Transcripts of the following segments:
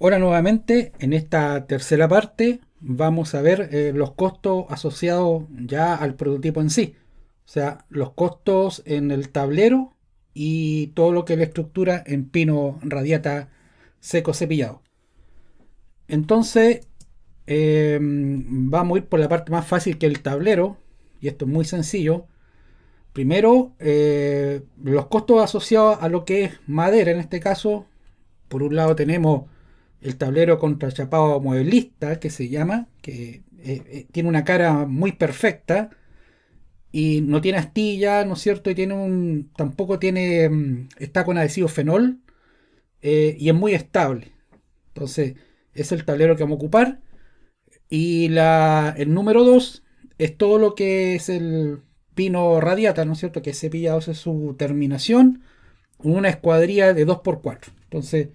Ahora nuevamente, en esta tercera parte, vamos a ver eh, los costos asociados ya al prototipo en sí. O sea, los costos en el tablero y todo lo que la estructura en pino radiata seco cepillado. Entonces, em, vamos a ir por la parte más fácil que el tablero, y esto es muy sencillo. Primero, eh, los costos asociados a lo que es madera, en este caso, por un lado tenemos el tablero contrachapado mueblista que se llama, que eh, eh, tiene una cara muy perfecta y no tiene astilla, ¿no es cierto? Y tiene un, tampoco tiene, mm, está con adhesivo fenol eh, y es muy estable. Entonces, es el tablero que vamos a ocupar. Y la, el número 2 es todo lo que es el pino radiata, ¿no es cierto? Que cepilla 2 es su terminación, una escuadrilla de 2x4. Entonces,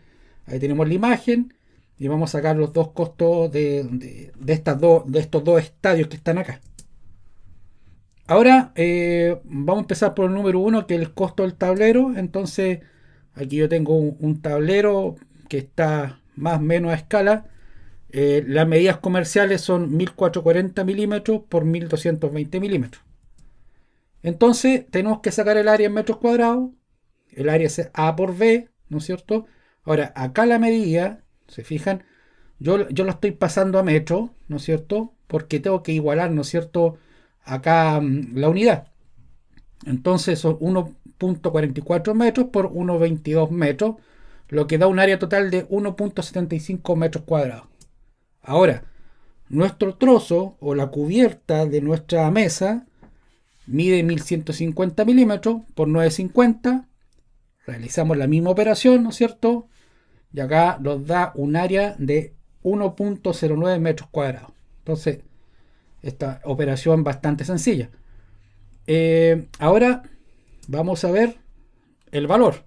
ahí tenemos la imagen y vamos a sacar los dos costos de, estas de estos dos estadios que están acá. Ahora eh, vamos a empezar por el número uno, que es el costo del tablero. Entonces, aquí yo tengo un, tablero que está más o menos a escala. Eh, las medidas comerciales son 1440 milímetros por 1220 milímetros. Entonces, tenemos que sacar el área en metros cuadrados. El área es A por B, ¿no es cierto? Ahora, acá la medida ¿Se fijan? Yo, yo lo estoy pasando a metros, ¿no es cierto? Porque tengo que igualar, ¿no es cierto? Acá mm, la unidad. Entonces son 1.44 metros por 1.22 metros, lo que da un área total de 1.75 metros cuadrados. Ahora, nuestro trozo o la cubierta de nuestra mesa mide 1150 milímetros por 950. Realizamos la misma operación, ¿no es cierto? Y acá nos da un área de 1.09 metros cuadrados. Entonces, esta operación bastante sencilla. Eh, ahora vamos a ver el valor.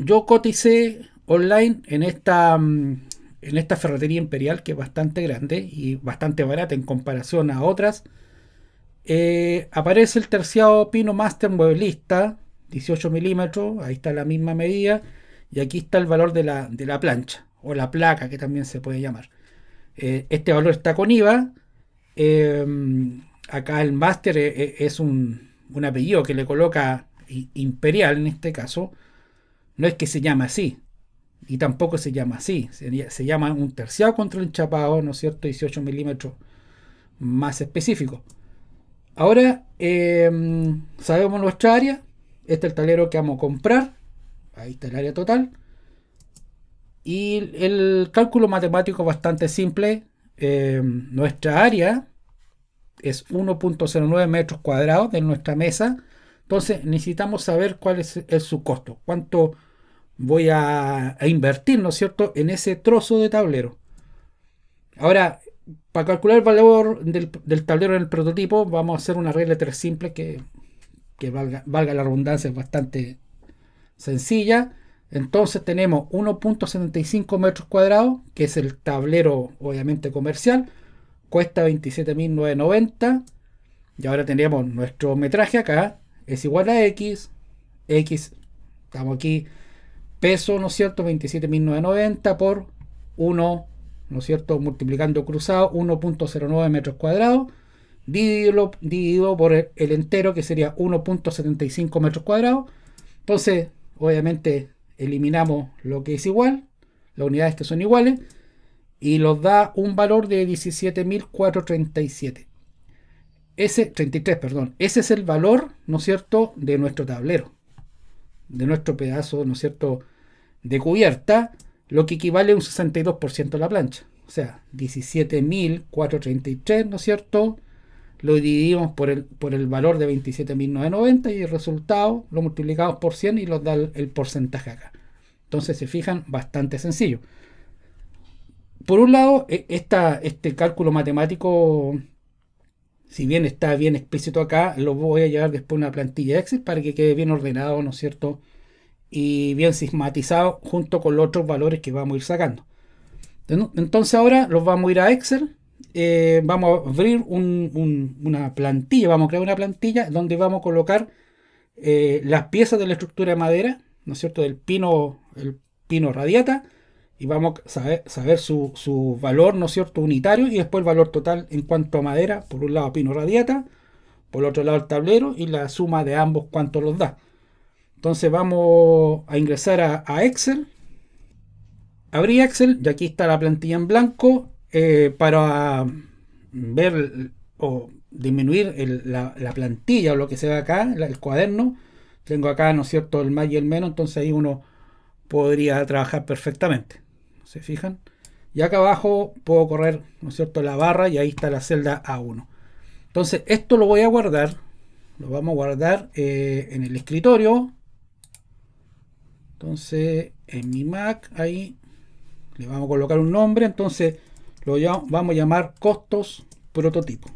Yo coticé online en esta, mm, en esta ferretería imperial que es bastante grande y bastante barata en comparación a otras. Eh, aparece el terciado Pino Master Mueblista, 18 milímetros, ahí está la misma medida. Y aquí está el valor de la, plancha o la placa que también se puede llamar. Eh, este valor está con IVA. Em, acá el máster eh, eh, es un, apellido que le coloca imperial en este caso. No es que se llama así. Y tampoco se llama así. Se, llama un terciado contra el enchapado, ¿no es cierto? 18 milímetros más específico. Ahora em, sabemos nuestra área. Este es el tablero que vamos a comprar. Ahí está el área total. Y el cálculo matemático es bastante simple. Eh, nuestra área es 1.09 metros cuadrados de nuestra mesa. Entonces necesitamos saber cuál es, su costo. Cuánto voy a, invertir, ¿no es cierto?, en ese trozo de tablero. Ahora, para calcular el valor del, tablero en el prototipo, vamos a hacer una regla 3 simple que, que valga, valga la redundancia, es bastante sencilla. Entonces tenemos 1.75 metros cuadrados, que es el tablero obviamente comercial, cuesta 27.990. Y ahora tendríamos nuestro metraje acá, es igual a X, X, estamos aquí, peso, ¿no es cierto? 27.990 por 1, ¿no es cierto? Multiplicando cruzado, 1.09 metros cuadrados, dividido, por el, el entero, que sería 1.75 metros cuadrados. Entonces, obviamente eliminamos lo que es igual, las unidades que son iguales, y nos da un valor de 17.437. Ese, 33, perdón. Ese es el valor, ¿no es cierto?, de nuestro tablero, de nuestro pedazo, ¿no es cierto?, de cubierta, lo que equivale a un 62% de la plancha. O sea, 17.433, ¿no es cierto?, lo dividimos por el, por el valor de 27.990 y el resultado lo multiplicamos por 100 y nos da el, porcentaje acá. Entonces, se fijan, bastante sencillo. Por un lado, e, este cálculo matemático, si bien está bien explícito acá, lo voy a llevar después a una plantilla Excel para que quede bien ordenado, ¿no es cierto? Y bien sismatizado junto con los otros valores que vamos a ir sacando. Entonces ahora los vamos a ir a Excel eh, vamos a abrir una plantilla, vamos a crear una plantilla donde vamos a colocar eh, las piezas de la estructura de madera, ¿no es cierto?, del pino, el pino radiata, y vamos a saber, su, valor, ¿no es cierto?, unitario y después el valor total en cuanto a madera, por un lado pino radiata, por otro lado el tablero y la suma de ambos cuánto los da. Entonces vamos a ingresar a, a Excel, abrí Excel y aquí está la plantilla en blanco eh, para ver o disminuir la, plantilla o lo que se ve acá, el cuaderno, tengo acá, ¿no es cierto?, el más y el menos, entonces ahí uno podría trabajar perfectamente. ¿Se fijan? Y acá abajo puedo correr, ¿no es cierto?, la barra y ahí está la celda A1. Entonces, esto lo voy a guardar, lo vamos a guardar eh, en el escritorio. Entonces, en mi Mac, ahí le vamos a colocar un nombre. Entonces, lo vamos a llamar costos prototipo.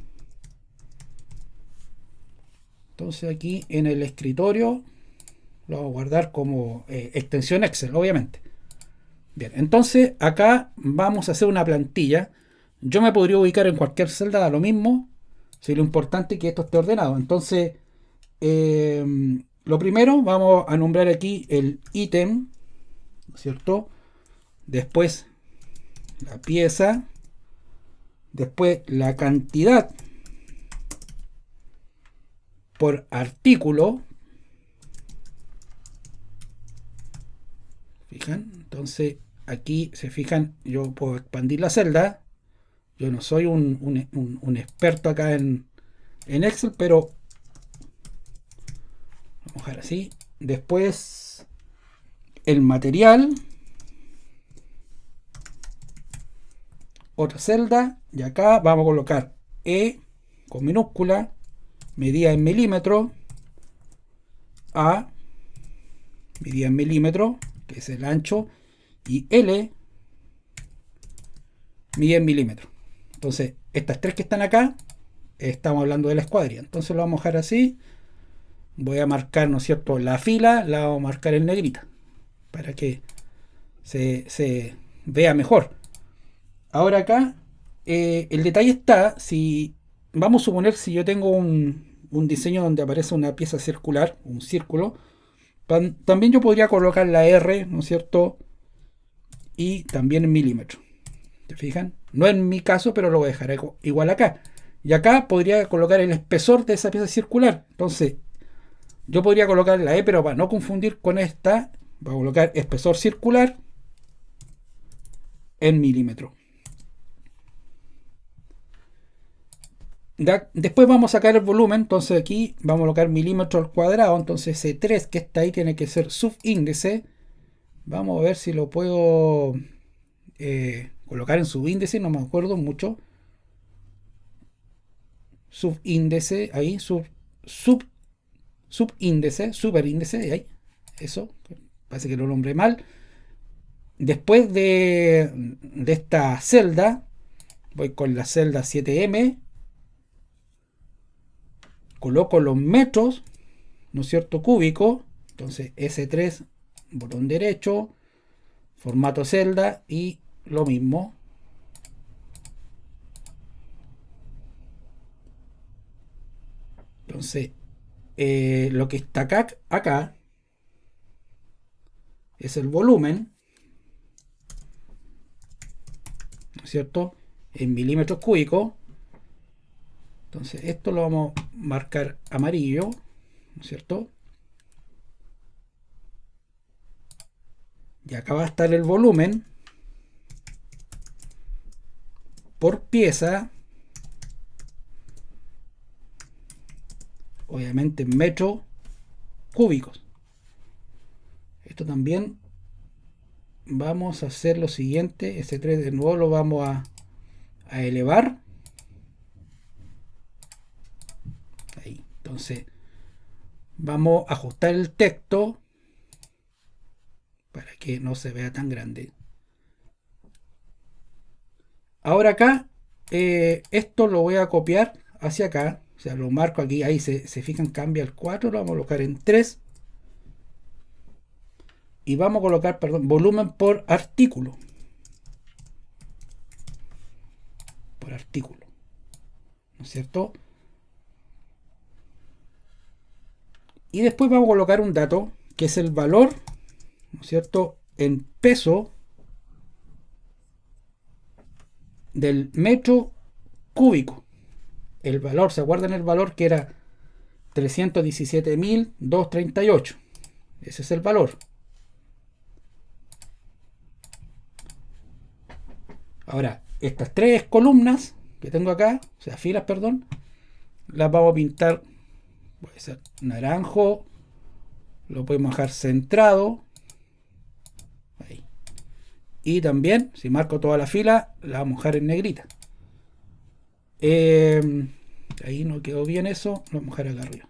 Entonces aquí en el escritorio lo vamos a guardar como eh, extensión Excel, obviamente. Bien, entonces acá vamos a hacer una plantilla. Yo me podría ubicar en cualquier celda, da lo mismo. Si lo importante es que esto esté ordenado. Entonces, em, lo primero vamos a nombrar aquí el ítem, ¿cierto? Después la pieza Después la cantidad por artículo. Fijan, entonces aquí se fijan, yo puedo expandir la celda. Yo no soy un, experto acá en, Excel, pero vamos a dejar así. Después el material otra celda y acá vamos a colocar E con minúscula, medida en milímetro, A, medida en milímetro, que es el ancho, y L, medida en milímetro. Entonces, estas tres que están acá, estamos hablando de la escuadrilla. Entonces lo vamos a dejar así. Voy a marcar, ¿no es cierto?, la fila, la vamos a marcar en negrita, para que se, se vea mejor. Ahora acá, eh, el detalle está, si vamos a suponer si yo tengo un, diseño donde aparece una pieza circular, un círculo, también yo podría colocar la R, ¿no es cierto? Y también en milímetro. ¿Te fijan? No en mi caso, pero lo voy a dejar igual acá. Y acá podría colocar el espesor de esa pieza circular. Entonces, yo podría colocar la E, pero para no confundir con esta, voy a colocar espesor circular en milímetro. Después vamos a sacar el volumen, entonces aquí vamos a colocar milímetros al cuadrado, entonces ese 3 que está ahí tiene que ser subíndice. Vamos a ver si lo puedo eh, colocar en subíndice, no me acuerdo mucho. Subíndice, ahí, sub, sub, subíndice, superíndice, ahí, eso, parece que lo nombré mal. Después de, de esta celda, voy con la celda 7M, coloco los metros, ¿no es cierto?, cúbico, entonces S3, botón derecho, formato celda y lo mismo. Entonces, eh, lo que está acá, acá es el volumen, ¿no es cierto?, en milímetros cúbicos entonces, esto lo vamos a marcar amarillo, ¿no es cierto? Y acá va a estar el volumen por pieza. Obviamente en metro cúbicos. Esto también vamos a hacer lo siguiente. Este 3 de nuevo lo vamos a, a elevar Entonces, vamos a ajustar el texto para que no se vea tan grande. Ahora acá, eh, esto lo voy a copiar hacia acá. O sea, lo marco aquí, ahí se, se fijan, cambia el 4, lo vamos a colocar en 3. Y vamos a colocar, perdón, volumen por artículo. Por artículo. ¿No es cierto? Y después vamos a colocar un dato que es el valor, ¿no es cierto?, en peso del metro cúbico. El valor, ¿se acuerdan el valor que era 317.238? Ese es el valor. Ahora, estas tres columnas que tengo acá, o sea, filas, perdón, las vamos a pintar puede ser naranjo, lo podemos dejar centrado. Y también, si marco toda la fila, la vamos a dejar en negrita. Em, ahí no quedó bien eso, lo vamos a dejar acá arriba.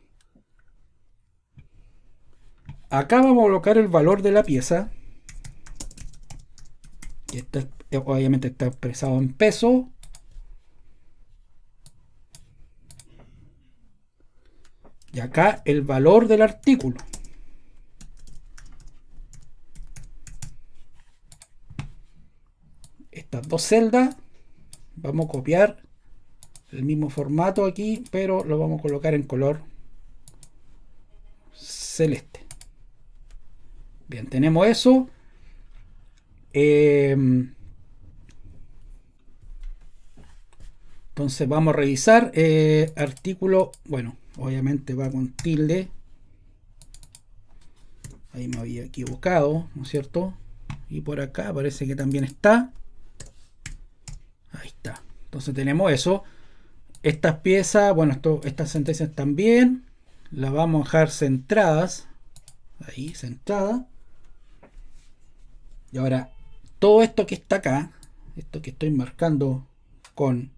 Acá vamos a colocar el valor de la pieza. y obviamente está expresado en peso. Y acá el valor del artículo. Estas dos celdas. Vamos a copiar el mismo formato aquí, pero lo vamos a colocar en color celeste. Bien, tenemos eso. Eh, entonces vamos a revisar eh, artículo, bueno, obviamente va con tilde ahí me había equivocado ¿no es cierto? y por acá parece que también está ahí está entonces tenemos eso estas piezas bueno esto, estas sentencias también las vamos a dejar centradas ahí centrada y ahora todo esto que está acá esto que estoy marcando con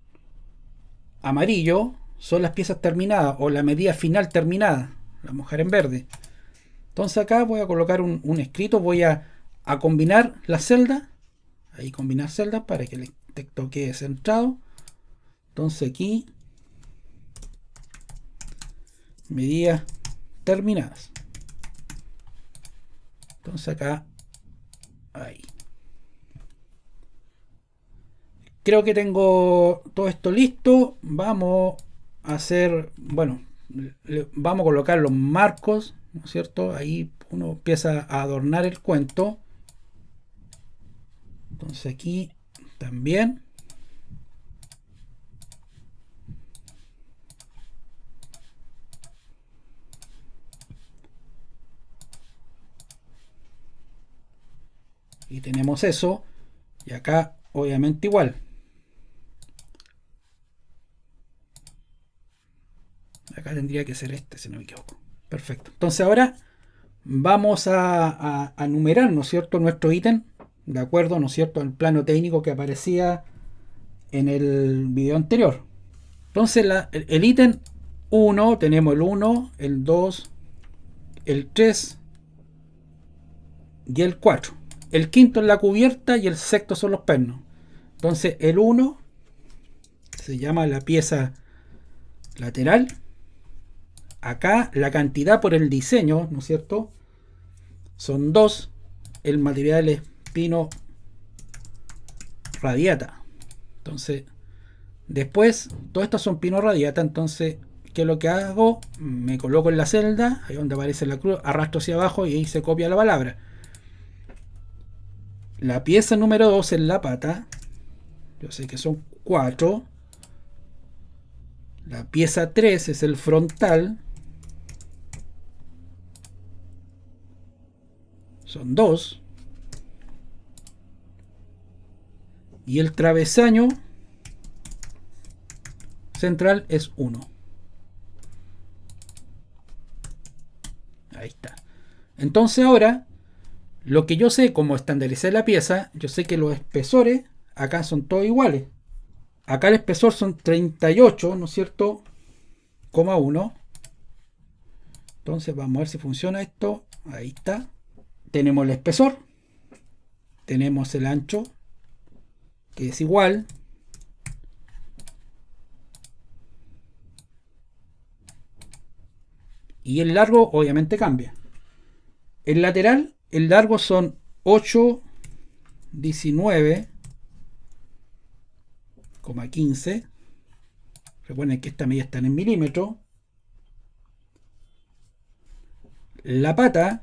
amarillo son las piezas terminadas o la medida final terminada, la mujer en verde. Entonces acá voy a colocar un, escrito, voy a, a combinar la celdas, ahí combinar celdas para que el texto quede centrado. Entonces aquí, medidas terminadas. Entonces acá, ahí. Creo que tengo todo esto listo. Vamos hacer, bueno, vamos a colocar los marcos, ¿no es cierto? Ahí uno empieza a adornar el cuento. Entonces aquí también. Y tenemos eso. Y acá obviamente igual. Acá tendría que ser este, si no me equivoco. Perfecto. Entonces ahora vamos a, numerar, ¿no es cierto?, nuestro ítem, de acuerdo, ¿no es cierto?, al plano técnico que aparecía en el video anterior. Entonces el ítem 1, tenemos el 1, el 2, el 3 y el 4. El quinto es la cubierta y el sexto son los pernos. Entonces el 1 se llama la pieza lateral Acá la cantidad por el diseño, ¿no es cierto? Son dos. El material es pino radiata. Entonces, después, todas estas son pino radiata. Entonces, ¿qué es lo que hago? Me coloco en la celda, ahí donde aparece la cruz, arrastro hacia abajo y ahí se copia la palabra. La pieza número 2 es la pata. Yo sé que son cuatro, La pieza 3 es el frontal. son 2 Y el travesaño central es 1. Ahí está. Entonces ahora, lo que yo sé como estandaricé la pieza, yo sé que los espesores acá son todos iguales. Acá el espesor son 38, ¿no es cierto? 1. Entonces vamos a ver si funciona esto. Ahí está tenemos el espesor, tenemos el ancho, que es igual. Y el largo obviamente cambia. El lateral, el largo son 8, 19, 15. Recuerden que esta medida está en milímetros. La pata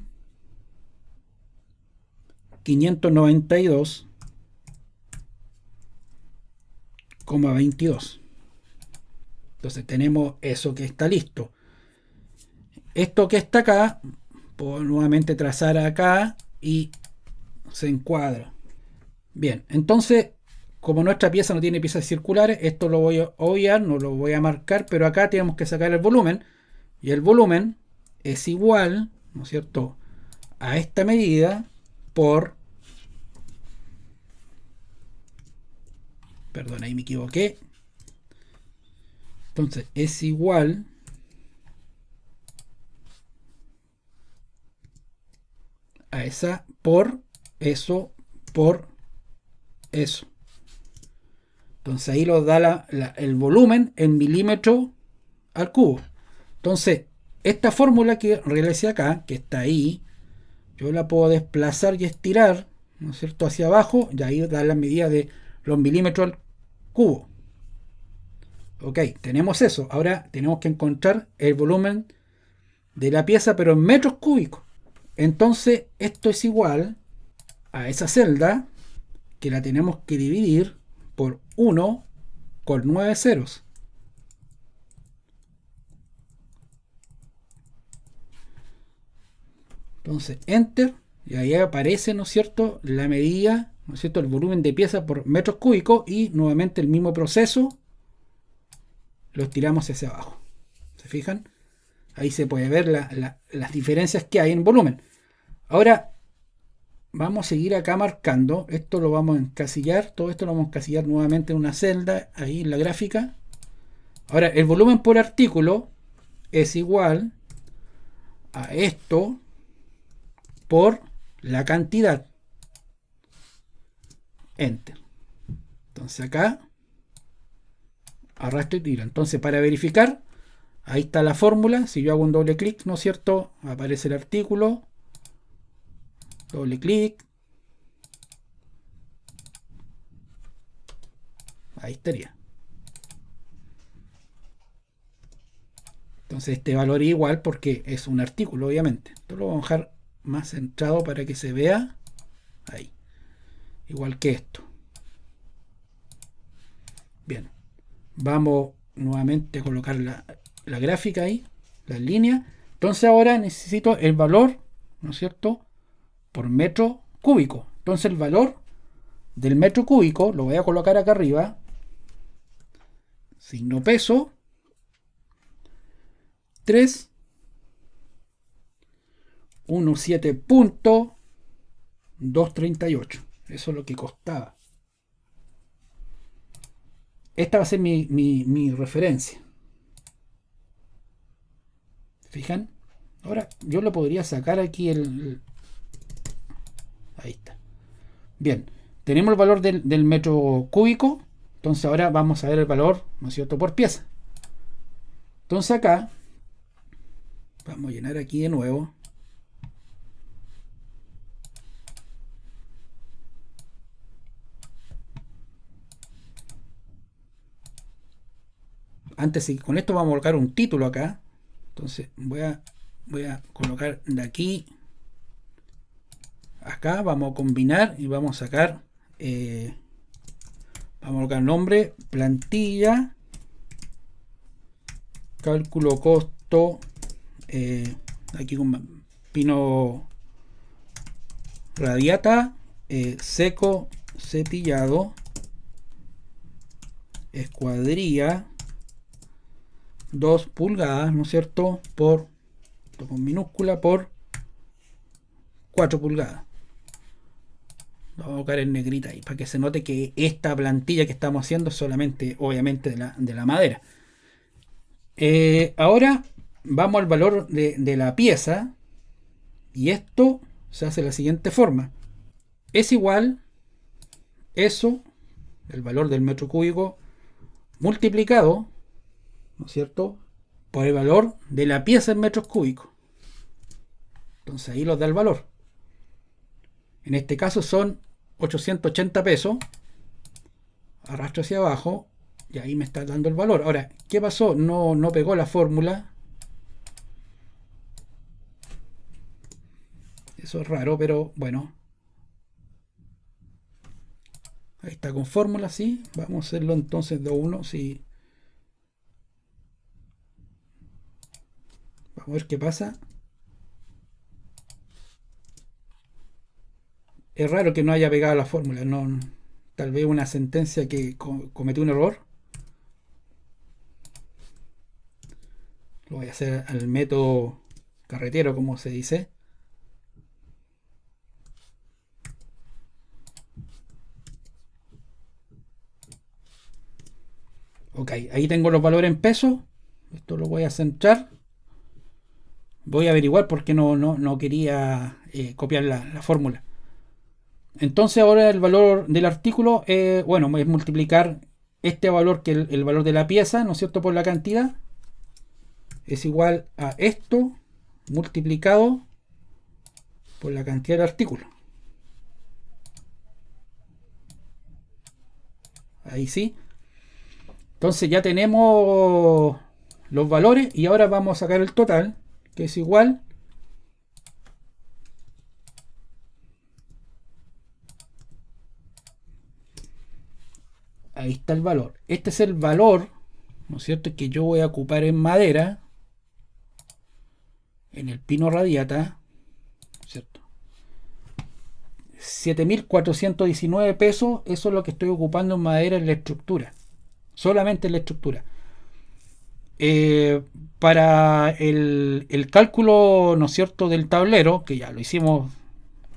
592,22. Entonces tenemos eso que está listo. Esto que está acá, puedo nuevamente trazar acá y se encuadra. Bien, entonces, como nuestra pieza no tiene piezas circulares, esto lo voy a obviar, no lo voy a marcar, pero acá tenemos que sacar el volumen. Y el volumen es igual, ¿no es cierto?, a esta medida por... Perdón, ahí me equivoqué. Entonces es igual... a esa por eso por eso. Entonces ahí lo da el volumen en milímetro al cubo. Entonces, esta fórmula que realicé acá, que está ahí, yo la puedo desplazar y estirar, ¿no es cierto?, hacia abajo y ahí da la medida de los milímetros al cubo. Ok, tenemos eso. Ahora tenemos que encontrar el volumen de la pieza, pero en metros cúbicos. Entonces, esto es igual a esa celda que la tenemos que dividir por 1 con 9 ceros. Entonces, enter, y ahí aparece, ¿no es cierto?, la medida, ¿no es cierto?, el volumen de piezas por metros cúbicos y nuevamente el mismo proceso, los tiramos hacia abajo. ¿Se fijan? Ahí se puede ver las diferencias que hay en volumen. Ahora, vamos a seguir acá marcando. Esto lo vamos a encasillar. Todo esto lo vamos a encasillar nuevamente en una celda. Ahí en la gráfica. Ahora, el volumen por artículo es igual a esto por la cantidad. Enter. Entonces acá arrastro y tiro. Entonces para verificar, ahí está la fórmula. Si yo hago un doble clic, ¿no es cierto? Aparece el artículo. Doble clic. Ahí estaría. Entonces este valor es igual porque es un artículo, obviamente. Entonces lo vamos a dejar más centrado para que se vea. Ahí. Igual que esto. Bien. Vamos nuevamente a colocar la, gráfica ahí, La línea. Entonces ahora necesito el valor, ¿no es cierto?, por metro cúbico. Entonces el valor del metro cúbico lo voy a colocar acá arriba. Signo peso. 3 17.238. Eso es lo que costaba. Esta va a ser mi, referencia. ¿Fijan? Ahora yo lo podría sacar aquí ahí está. Bien, tenemos el valor del, del, metro cúbico. Entonces ahora vamos a ver el valor, ¿no es cierto?, por pieza. Entonces acá, vamos a llenar aquí de nuevo. antes y con esto vamos a colocar un título acá entonces voy a voy a colocar de aquí acá vamos a combinar y vamos a sacar eh, vamos a colocar nombre plantilla cálculo costo eh, aquí con pino radiata eh, seco cepillado escuadrilla 2 pulgadas, ¿no es cierto? Por, con minúscula, por 4 pulgadas. Lo a colocar en negrita ahí, para que se note que esta plantilla que estamos haciendo es solamente, obviamente, de la, madera. Eh, ahora vamos al valor de, de la pieza. Y esto se hace de la siguiente forma. Es igual eso, el valor del metro cúbico, multiplicado ¿no es cierto? Por el valor de la pieza en metros cúbicos. Entonces ahí los da el valor. En este caso son 880 pesos. Arrastro hacia abajo y ahí me está dando el valor. Ahora, ¿qué pasó? No, no pegó la fórmula. Eso es raro, pero bueno. Ahí está con fórmula, sí. Vamos a hacerlo entonces de 1, sí. a ver qué pasa. Es raro que no haya pegado la fórmula. No, tal vez una sentencia que cometió un error. Lo voy a hacer al método carretero, como se dice. Ok, ahí tengo los valores en peso. Esto lo voy a centrar voy a averiguar por qué no, no, quería eh, copiar la, fórmula. Entonces ahora el valor del artículo, eh, bueno, es multiplicar este valor que el, el, valor de la pieza, ¿no es cierto?, por la cantidad. Es igual a esto multiplicado por la cantidad de artículo. Ahí sí. Entonces ya tenemos los valores y ahora vamos a sacar el total es igual ahí está el valor este es el valor no es cierto que yo voy a ocupar en madera en el pino radiata ¿cierto? 7.419 pesos, eso es lo que estoy ocupando en madera en la estructura, solamente en la estructura. Eh, para el, cálculo, ¿no es cierto?, del tablero, que ya lo hicimos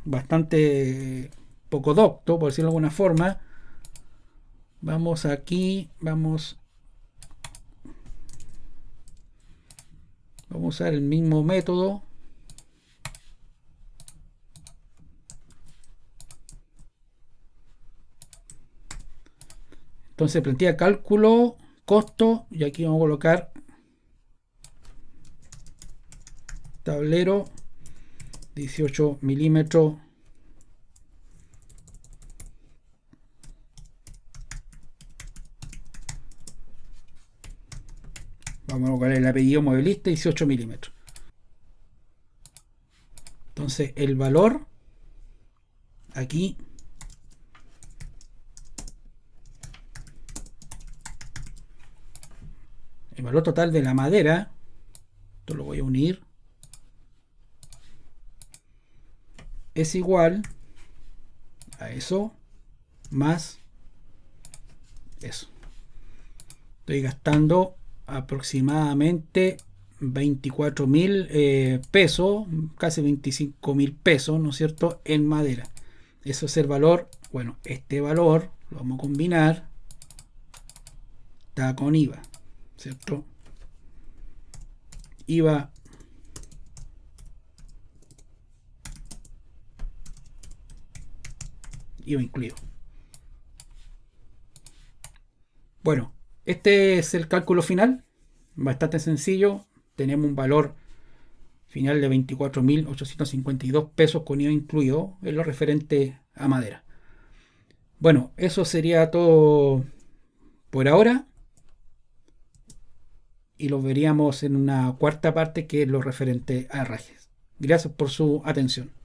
bastante poco docto, por decirlo de alguna forma, vamos aquí, vamos, vamos a usar el mismo método. Entonces plantea cálculo, costo, y aquí vamos a colocar tablero 18 milímetros vamos a colocar el apellido modelista 18 milímetros entonces el valor aquí el valor total de la madera esto lo voy a unir es igual a eso más eso. Estoy gastando aproximadamente 24 mil eh, pesos, casi 25 mil pesos, ¿no es cierto?, en madera. Eso es el valor, bueno, este valor lo vamos a combinar, está con IVA, ¿cierto? IVA IVA incluido. Bueno, este es el cálculo final, bastante sencillo. Tenemos un valor final de 24.852 pesos con IVA incluido en lo referente a madera. Bueno, eso sería todo por ahora. Y lo veríamos en una cuarta parte que es lo referente a rajes. Gracias por su atención.